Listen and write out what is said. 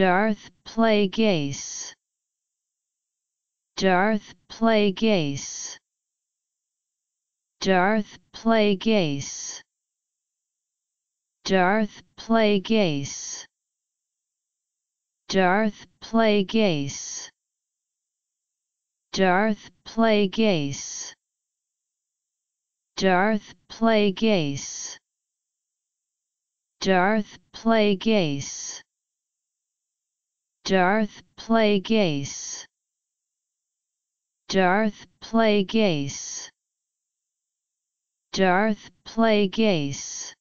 Darth Plagueis Darth Plagueis Darth Plagueis Darth Plagueis Darth Plagueis Darth Plagueis Darth Plagueis Darth Plagueis Darth Plagueis Darth Plagueis Darth Plagueis